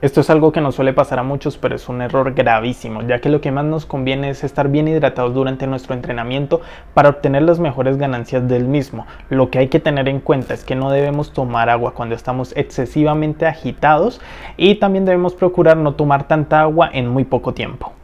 Esto es algo que nos suele pasar a muchos, pero es un error gravísimo, ya que lo que más nos conviene es estar bien hidratados durante nuestro entrenamiento para obtener las mejores ganancias del mismo. Lo que hay que tener en cuenta es que no debemos tomar agua cuando estamos excesivamente agitados y también debemos procurar no tomar tanta agua en muy poco tiempo.